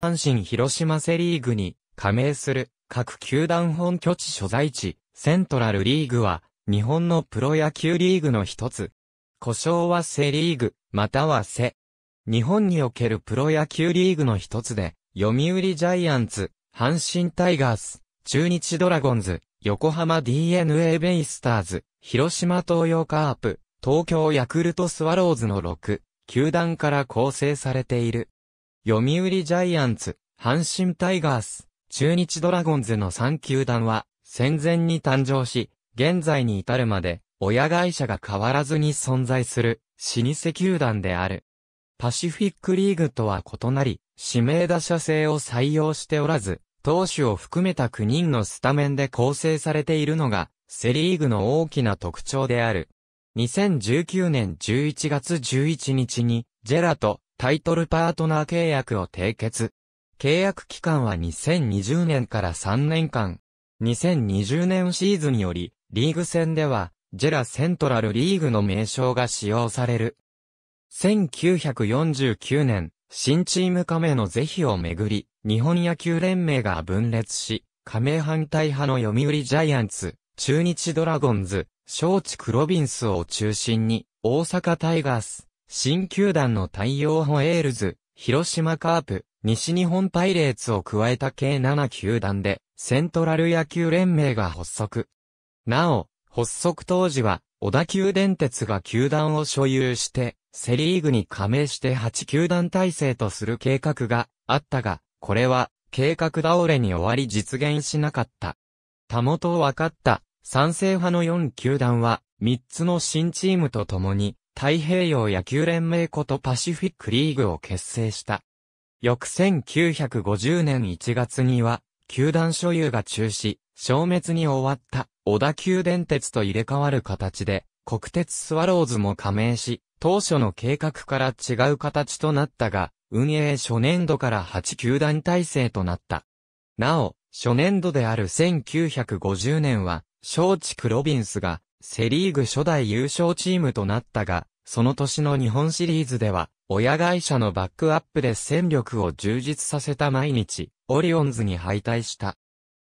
阪神広島セリーグに加盟する各球団本拠地所在地セントラルリーグは日本のプロ野球リーグの一つ。故障はセリーグまたはセ。日本におけるプロ野球リーグの一つで読売ジャイアンツ、阪神タイガース、中日ドラゴンズ、横浜 DNA ベイスターズ、広島東洋カープ、東京ヤクルトスワローズの6球団から構成されている。読売ジャイアンツ、阪神タイガース、中日ドラゴンズの3球団は、戦前に誕生し、現在に至るまで、親会社が変わらずに存在する、老舗球団である。パシフィックリーグとは異なり、指名打者制を採用しておらず、投手を含めた9人のスタメンで構成されているのが、セリーグの大きな特徴である。2019年11月11日に、ジェラとタイトルパートナー契約を締結。契約期間は2020年から3年間。2020年シーズンにより、リーグ戦では、ジェラセントラルリーグの名称が使用される。1949年、新チーム加盟の是非をめぐり、日本野球連盟が分裂し、加盟反対派の読売ジャイアンツ、中日ドラゴンズ、小地クロビンスを中心に、大阪タイガース、新球団の太陽ホエールズ、広島カープ、西日本パイレーツを加えた計7球団で、セントラル野球連盟が発足。なお、発足当時は、小田急電鉄が球団を所有して、セリーグに加盟して8球団体制とする計画があったが、これは、計画倒れに終わり実現しなかった。たもとを分かった、賛成派の4球団は、3つの新チームと共に、太平洋野球連盟ことパシフィックリーグを結成した。翌1950年1月には、球団所有が中止、消滅に終わった小田急電鉄と入れ替わる形で、国鉄スワローズも加盟し、当初の計画から違う形となったが、運営初年度から8球団体制となった。なお、初年度である1950年は、小地区ロビンスがセリーグ初代優勝チームとなったが、その年の日本シリーズでは、親会社のバックアップで戦力を充実させた毎日、オリオンズに敗退した。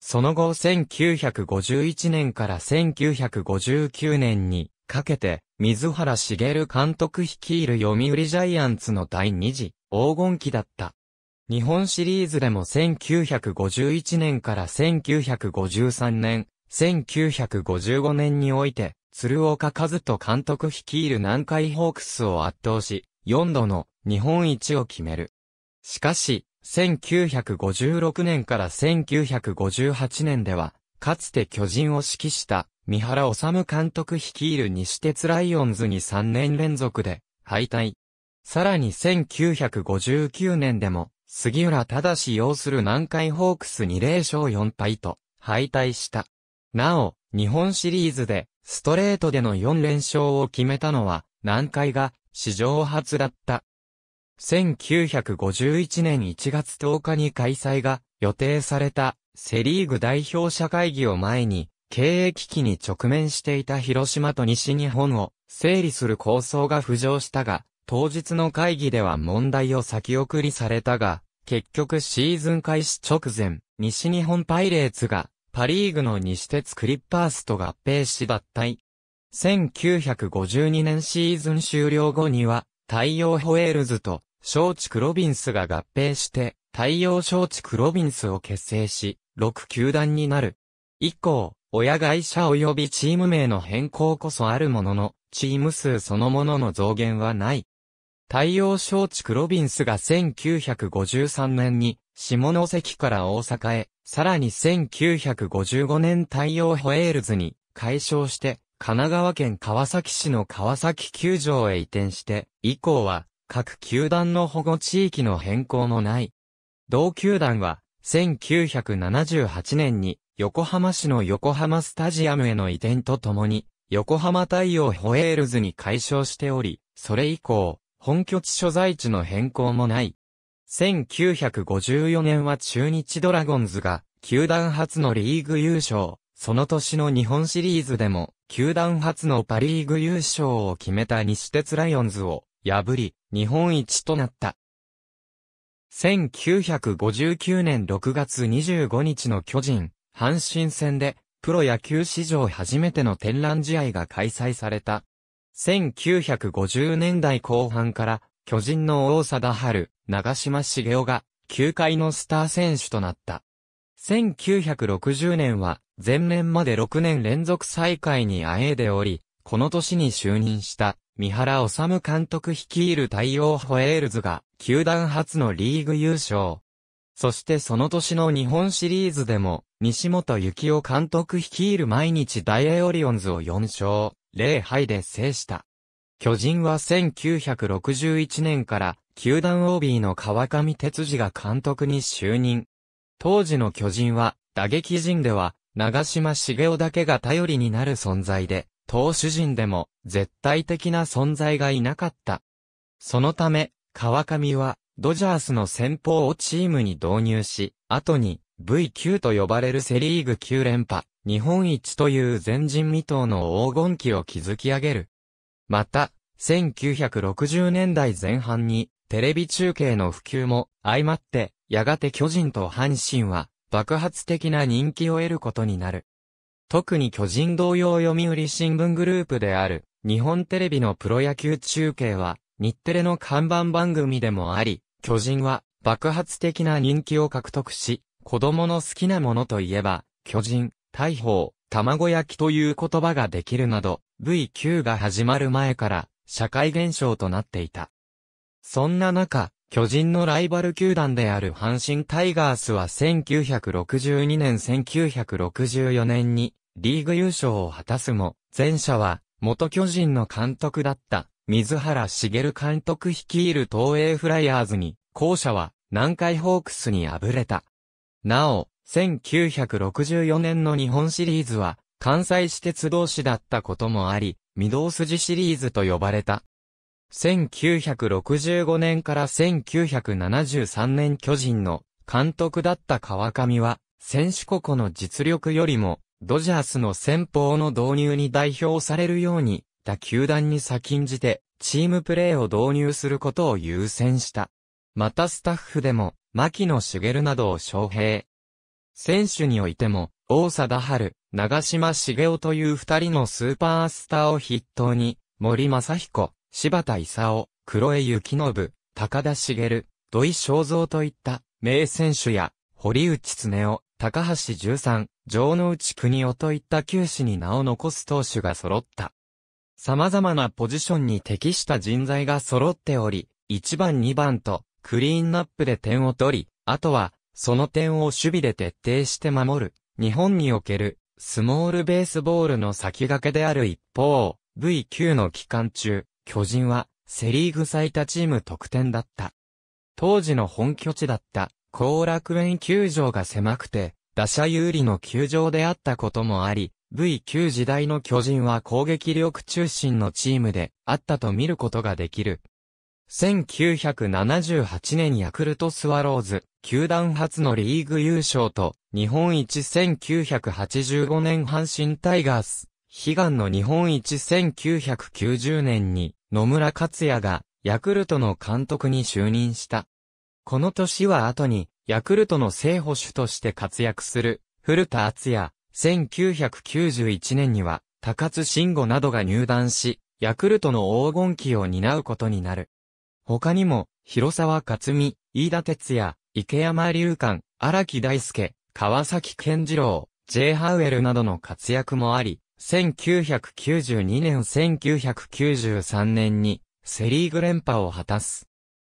その後1951年から1959年にかけて、水原茂監督率いる読売ジャイアンツの第二次黄金期だった。日本シリーズでも1951年から1953年、1955年において、鶴岡和人監督率いる南海ホークスを圧倒し、4度の日本一を決める。しかし、1956年から1958年では、かつて巨人を指揮した三原治監督率いる西鉄ライオンズに3年連続で敗退。さらに1959年でも、杉浦正要する南海ホークスに0勝4敗と敗退した。なお、日本シリーズで、ストレートでの4連勝を決めたのは、南海が、史上初だった。1951年1月10日に開催が予定されたセリーグ代表者会議を前に経営危機に直面していた広島と西日本を整理する構想が浮上したが、当日の会議では問題を先送りされたが、結局シーズン開始直前、西日本パイレーツがパリーグの西鉄クリッパースと合併し脱退。1952年シーズン終了後には、太陽ホエールズと、小地クロビンスが合併して、太陽小地クロビンスを結成し、6球団になる。以降、親会社及びチーム名の変更こそあるものの、チーム数そのものの増減はない。太陽小地クロビンスが1953年に下関から大阪へ、さらに1955年太陽ホエールズに改称して、神奈川県川崎市の川崎球場へ移転して、以降は各球団の保護地域の変更もない。同球団は、1978年に横浜市の横浜スタジアムへの移転とともに、横浜太陽ホエールズに改称しており、それ以降、本拠地所在地の変更もない。1954年は中日ドラゴンズが、球団初のリーグ優勝、その年の日本シリーズでも、球団初のパリーグ優勝を決めた西鉄ライオンズを破り、日本一となった。1959年6月25日の巨人、阪神戦で、プロ野球史上初めての展覧試合が開催された。1950年代後半から巨人の王貞治、長島茂雄が、球界のスター選手となった。1960年は、前年まで6年連続最下位にあえいでおり、この年に就任した、三原治監督率いる太陽ホエールズが、球団初のリーグ優勝。そしてその年の日本シリーズでも、西本幸雄監督率いる毎日大エオリオンズを4勝、0敗で制した。巨人は1961年から球団 OB の川上哲司が監督に就任。当時の巨人は打撃陣では長島茂雄だけが頼りになる存在で、投手陣でも絶対的な存在がいなかった。そのため、川上はドジャースの先方をチームに導入し、後に V9 と呼ばれるセリーグ9連覇、日本一という前人未到の黄金期を築き上げる。また、1960年代前半にテレビ中継の普及も相まって、やがて巨人と阪神は爆発的な人気を得ることになる。特に巨人同様読売新聞グループである日本テレビのプロ野球中継は日テレの看板番組でもあり、巨人は爆発的な人気を獲得し、子供の好きなものといえば、巨人、大砲、卵焼きという言葉ができるなど、V9 が始まる前から社会現象となっていた。そんな中、巨人のライバル球団である阪神タイガースは1962年1964年にリーグ優勝を果たすも、前者は元巨人の監督だった水原茂監督率いる東映フライヤーズに、後者は南海ホークスに敗れた。なお、1964年の日本シリーズは関西私鉄同士だったこともあり、御堂筋シリーズと呼ばれた。1965年から1973年巨人の監督だった川上は、選手個々の実力よりも、ドジャースの戦法の導入に代表されるように、打球団に先んじて、チームプレーを導入することを優先した。またスタッフでも、牧野茂などを招聘。選手においても、王貞治、長島茂雄という二人のスーパースターを筆頭に、森正彦、柴田勲、黒江幸信、高田茂、土井正蔵といった名選手や、堀内恒夫、高橋十三、城之内国夫といった球史に名を残す投手が揃った。様々なポジションに適した人材が揃っており、1番2番とクリーンナップで点を取り、あとはその点を守備で徹底して守る日本におけるスモールベースボールの先駆けである一方、V9 の期間中、巨人はセリーグ最多チーム得点だった。当時の本拠地だった後楽園球場が狭くて、打者有利の球場であったこともあり、V9 時代の巨人は攻撃力中心のチームであったと見ることができる。1978年ヤクルトスワローズ、球団初のリーグ優勝と、日本一1985年阪神タイガース、悲願の日本一1990年に、野村克也が、ヤクルトの監督に就任した。この年は後に、ヤクルトの正捕手として活躍する、古田敦也、1991年には、高津慎吾などが入団し、ヤクルトの黄金期を担うことになる。他にも、広沢克美、飯田哲也、池山隆寛、荒木大輔、川崎健次郎、J. ハウエルなどの活躍もあり、1992年1993年にセリーグ連覇を果たす。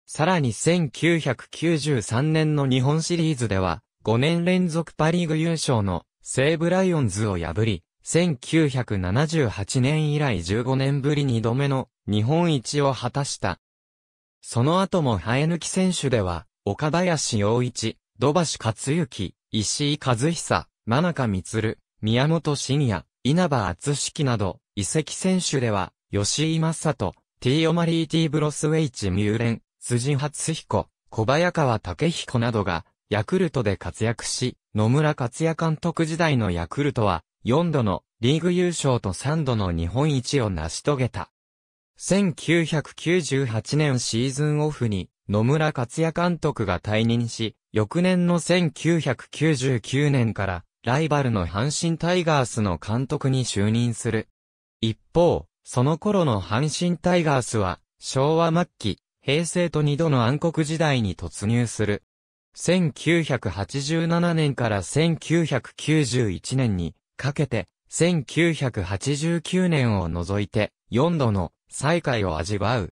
さらに1993年の日本シリーズでは5年連続パリーグ優勝の西武ライオンズを破り、1978年以来15年ぶり2度目の日本一を果たした。その後も生え抜き選手では岡林洋一、土橋克幸、石井和久、真中光、宮本慎也、稲葉厚樹など、遺跡選手では、吉井正人、ティーオマリーティーブロスウェイチミューレン、辻初彦、小早川武彦などが、ヤクルトで活躍し、野村克也監督時代のヤクルトは、4度のリーグ優勝と3度の日本一を成し遂げた。1998年シーズンオフに、野村克也監督が退任し、翌年の1999年からライバルの阪神タイガースの監督に就任する。一方、その頃の阪神タイガースは昭和末期、平成と二度の暗黒時代に突入する。1987年から1991年にかけて、1989年を除いて4度の再会を味わう。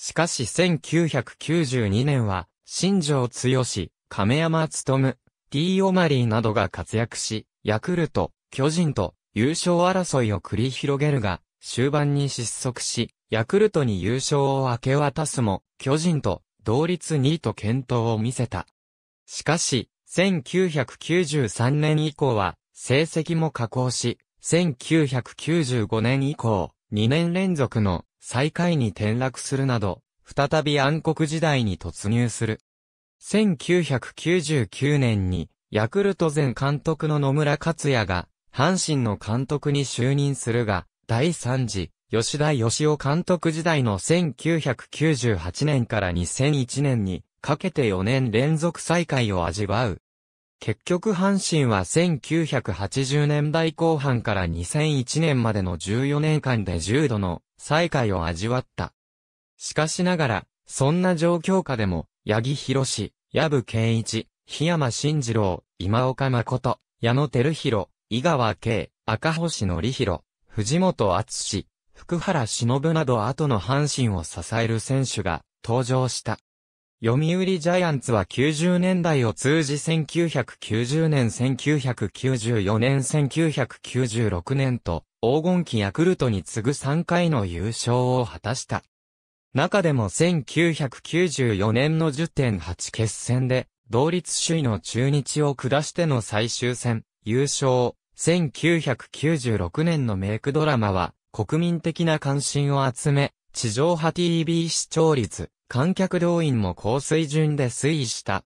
しかし1992年は、新庄剛亀山む、D・ オマリーなどが活躍し、ヤクルト、巨人と優勝争いを繰り広げるが、終盤に失速し、ヤクルトに優勝を明け渡すも、巨人と同率2位と健闘を見せた。しかし、1993年以降は、成績も下降し、1995年以降、2年連続の最下位に転落するなど、再び暗黒時代に突入する。1999年に、ヤクルト前監督の野村克也が、阪神の監督に就任するが、第3次、吉田義雄監督時代の1998年から2001年に、かけて4年連続再開を味わう。結局阪神は1980年代後半から2001年までの14年間で重度の再会を味わった。しかしながら、そんな状況下でも、八木博士、矢部健一、檜山慎二郎、今岡誠、矢野照弘、井川慶、赤星則弘、藤本厚福原忍など後の阪神を支える選手が登場した。読売ジャイアンツは90年代を通じ1990年1994年1996年と黄金期ヤクルトに次ぐ3回の優勝を果たした。中でも1994年の10.8決戦で、同率首位の中日を下しての最終戦、優勝、1996年のメイクドラマは、国民的な関心を集め、地上波 TV 視聴率、観客動員も高水準で推移した。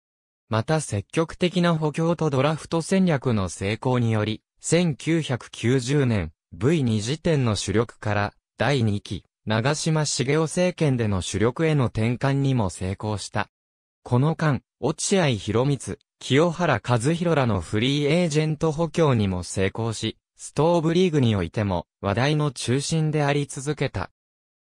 また積極的な補強とドラフト戦略の成功により、1990年、V2 時点の主力から第2期、長島茂雄政権での主力への転換にも成功した。この間、落合博光、清原和弘らのフリーエージェント補強にも成功し、ストーブリーグにおいても話題の中心であり続けた。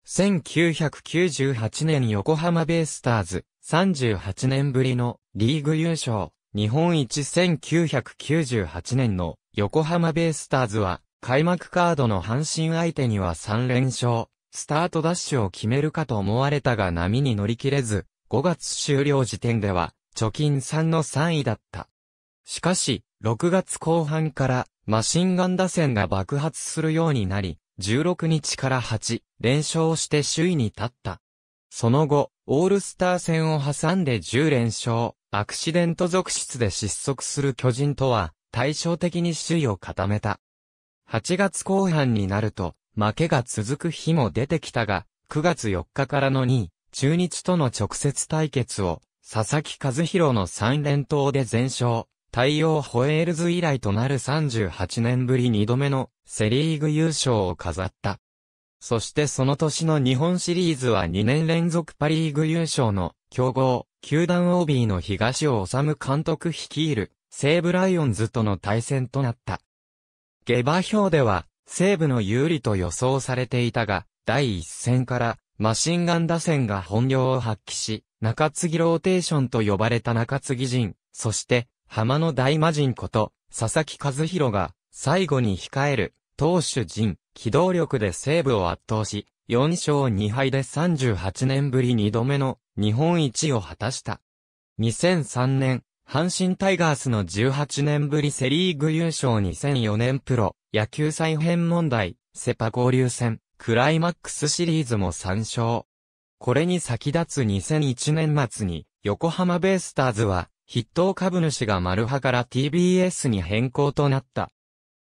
1998年横浜ベイスターズ、38年ぶりのリーグ優勝、日本一1998年の横浜ベイスターズは開幕カードの阪神相手には3連勝、スタートダッシュを決めるかと思われたが波に乗り切れず、5月終了時点では、貯金3の3位だった。しかし、6月後半からマシンガン打線が爆発するようになり、16日から8連勝して首位に立った。その後、オールスター戦を挟んで10連勝、アクシデント続出で失速する巨人とは対照的に首位を固めた。8月後半になると、負けが続く日も出てきたが、9月4日からの2位、中日との直接対決を、佐々木和弘の3連投で全勝、対応ホエールズ以来となる38年ぶり2度目のセリーグ優勝を飾った。そしてその年の日本シリーズは2年連続パリーグ優勝の強豪、球団 OB の東尾治監督率いる西武ライオンズとの対戦となった。下馬評では、西部の有利と予想されていたが、第一戦から、マシンガン打線が本領を発揮し、中継ぎローテーションと呼ばれた中継ぎ陣、そして、浜の大魔人こと、佐々木和弘が、最後に控える、投手陣、機動力で西部を圧倒し、4勝2敗で38年ぶり2度目の日本一を果たした。2003年、阪神タイガースの18年ぶりセリーグ優勝2004年プロ、野球再編問題、セパ交流戦、クライマックスシリーズも参照。これに先立つ2001年末に、横浜ベイスターズは、筆頭株主がマルハから TBS に変更となった。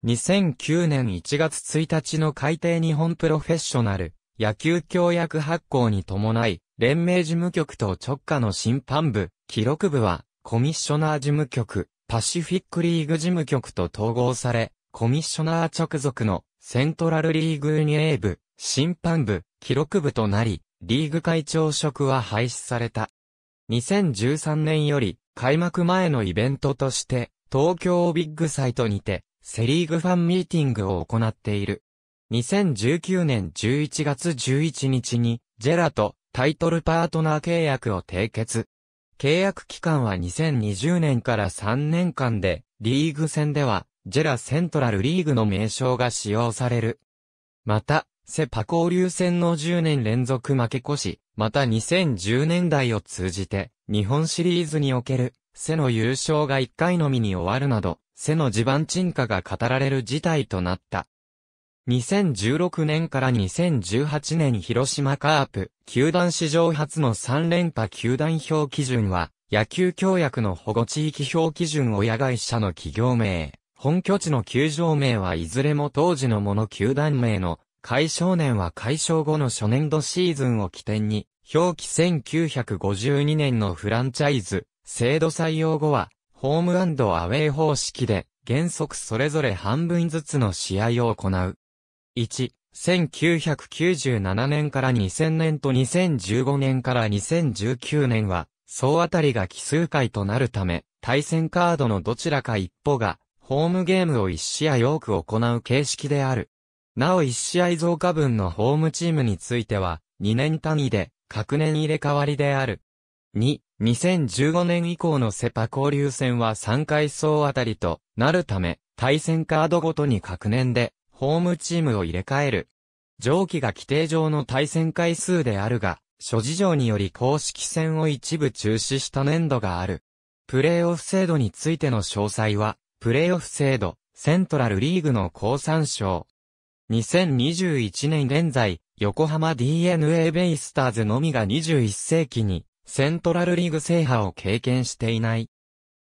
2009年1月1日の改定日本プロフェッショナル、野球協約発行に伴い、連盟事務局と直下の審判部、記録部は、コミッショナー事務局、パシフィックリーグ事務局と統合され、コミッショナー直属のセントラルリーグ運営部、審判部、記録部となり、リーグ会長職は廃止された。2013年より開幕前のイベントとして、東京ビッグサイトにて、セリーグファンミーティングを行っている。2019年11月11日に、ジェラとタイトルパートナー契約を締結。契約期間は2020年から3年間で、リーグ戦では、ジェラセントラルリーグの名称が使用される。また、セパ交流戦の10年連続負け越し、また2010年代を通じて、日本シリーズにおける、セの優勝が1回のみに終わるなど、セの地盤沈下が語られる事態となった。2016年から2018年広島カープ、球団史上初の3連覇球団表基準は、野球協約の保護地域表基準親会社の企業名、本拠地の球場名はいずれも当時のもの球団名の、解消年は解消後の初年度シーズンを起点に、表記1952年のフランチャイズ、制度採用後は、ホームアウェイ方式で、原則それぞれ半分ずつの試合を行う。1、1997年から2000年と2015年から2019年は、総当たりが奇数回となるため、対戦カードのどちらか一歩が、ホームゲームを一試合多く行う形式である。なお一試合増加分のホームチームについては、2年単位で、各年入れ替わりである。2、2015年以降のセパ交流戦は3回総当たりとなるため、対戦カードごとに各年でホームチームを入れ替える。上記が規定上の対戦回数であるが、諸事情により公式戦を一部中止した年度がある。プレーオフ制度についての詳細は、プレーオフ制度、セントラルリーグの高参照。2021年現在、横浜 DNA ベイスターズのみが21世紀に、セントラルリーグ制覇を経験していない。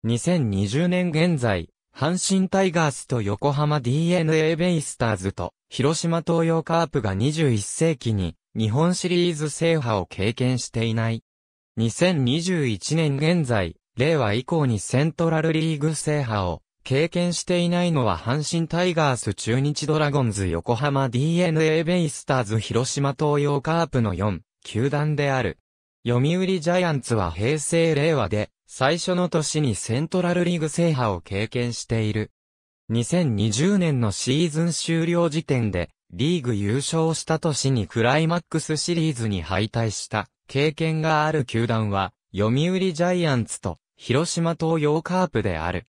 2020年現在、阪神タイガースと横浜 DNA ベイスターズと広島東洋カープが21世紀に日本シリーズ制覇を経験していない。2021年現在、令和以降にセントラルリーグ制覇を経験していないのは阪神タイガース中日ドラゴンズ横浜 DNA ベイスターズ広島東洋カープの4球団である。読売ジャイアンツは平成令和で最初の年にセントラルリーグ制覇を経験している。2020年のシーズン終了時点で、リーグ優勝した年にクライマックスシリーズに敗退した経験がある球団は、読売ジャイアンツと広島東洋カープである。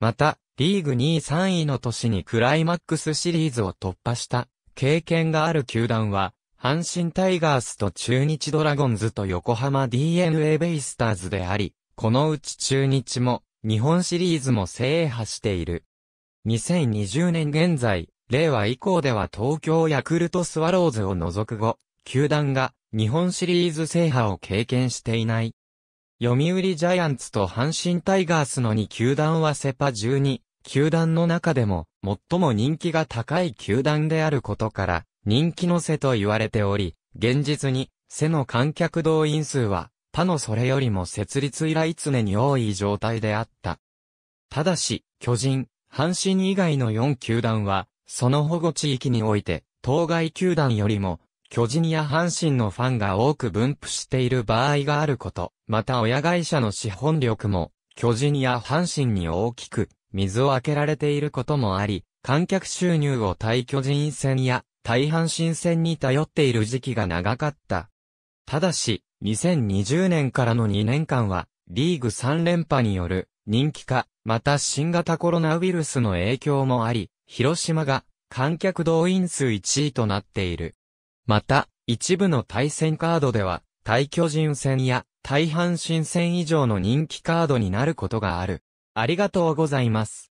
また、リーグ2位3位の年にクライマックスシリーズを突破した経験がある球団は、阪神タイガースと中日ドラゴンズと横浜 DNA ベイスターズであり、このうち中日も、日本シリーズも制覇している。2020年現在、令和以降では東京ヤクルトスワローズを除く後、球団が日本シリーズ制覇を経験していない。読売ジャイアンツと阪神タイガースの2球団はセパ12、球団の中でも最も人気が高い球団であることから、人気の瀬と言われており、現実に、瀬の観客動員数は他のそれよりも設立以来常に多い状態であった。ただし、巨人、阪神以外の4球団は、その保護地域において、当該球団よりも、巨人や阪神のファンが多く分布している場合があること、また親会社の資本力も、巨人や阪神に大きく、水を開けられていることもあり、観客収入を対巨人戦や、対阪神戦に頼っている時期が長かった。ただし、2020年からの2年間は、リーグ3連覇による人気化、また新型コロナウイルスの影響もあり、広島が観客動員数1位となっている。また、一部の対戦カードでは、対巨人戦や対阪神戦以上の人気カードになることがある。ありがとうございます。